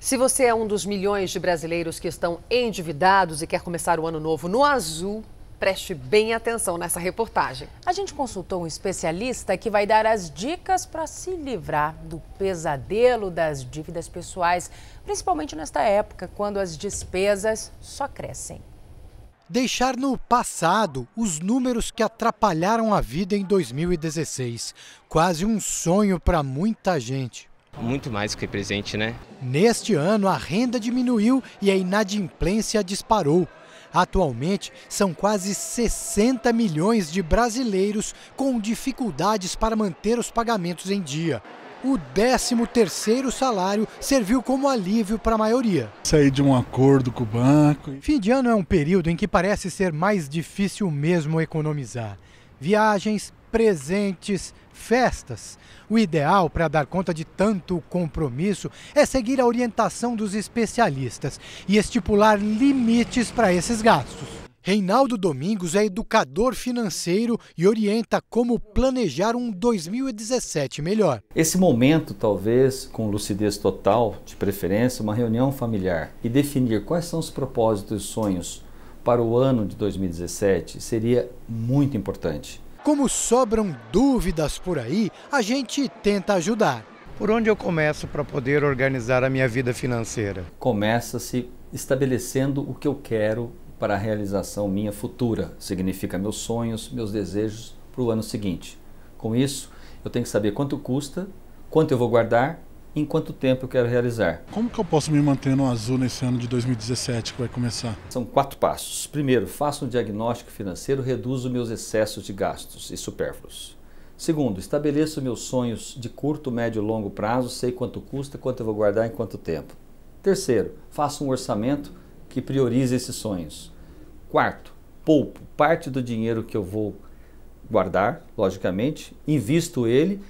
Se você é um dos milhões de brasileiros que estão endividados e quer começar o ano novo no azul, preste bem atenção nessa reportagem. A gente consultou um especialista que vai dar as dicas para se livrar do pesadelo das dívidas pessoais, principalmente nesta época, quando as despesas só crescem. Deixar no passado os números que atrapalharam a vida em 2016. Quase um sonho para muita gente muito mais que presente, né? Neste ano, a renda diminuiu e a inadimplência disparou. Atualmente, são quase 60 milhões de brasileiros com dificuldades para manter os pagamentos em dia. O 13º salário serviu como alívio para a maioria. Sair de um acordo com o banco. Fim de ano é um período em que parece ser mais difícil mesmo economizar. Viagens, presentes, festas. O ideal para dar conta de tanto compromisso é seguir a orientação dos especialistas e estipular limites para esses gastos. Reinaldo Domingos é educador financeiro e orienta como planejar um 2017 melhor. Esse momento, talvez, com lucidez total, de preferência, uma reunião familiar e definir quais são os propósitos e sonhos para o ano de 2017 seria muito importante. Como sobram dúvidas por aí, a gente tenta ajudar. Por onde eu começo para poder organizar a minha vida financeira? Começa-se estabelecendo o que eu quero para a realização minha futura. Significa meus sonhos, meus desejos para o ano seguinte. Com isso, eu tenho que saber quanto custa, quanto eu vou guardar em quanto tempo eu quero realizar. Como que eu posso me manter no azul nesse ano de 2017 que vai começar? São quatro passos. Primeiro, faço um diagnóstico financeiro, reduzo meus excessos de gastos e supérfluos. Segundo, estabeleço meus sonhos de curto, médio e longo prazo, sei quanto custa, quanto eu vou guardar em quanto tempo. Terceiro, faço um orçamento que priorize esses sonhos. Quarto, poupo parte do dinheiro que eu vou guardar, logicamente, invisto ele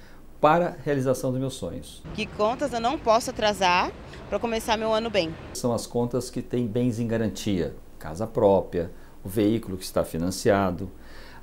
para a realização dos meus sonhos. Que contas eu não posso atrasar para começar meu ano bem? São as contas que têm bens em garantia, casa própria, o veículo que está financiado,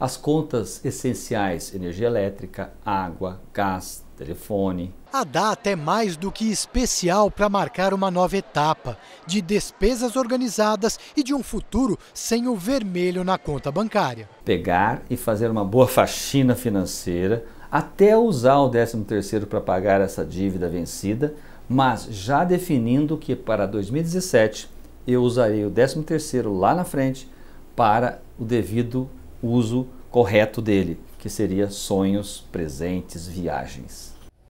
as contas essenciais, energia elétrica, água, gás, telefone. A data é mais do que especial para marcar uma nova etapa de despesas organizadas e de um futuro sem o vermelho na conta bancária. Pegar e fazer uma boa faxina financeira até usar o 13º para pagar essa dívida vencida, mas já definindo que para 2017 eu usarei o 13º lá na frente para o devido uso correto dele, que seria sonhos, presentes, viagens.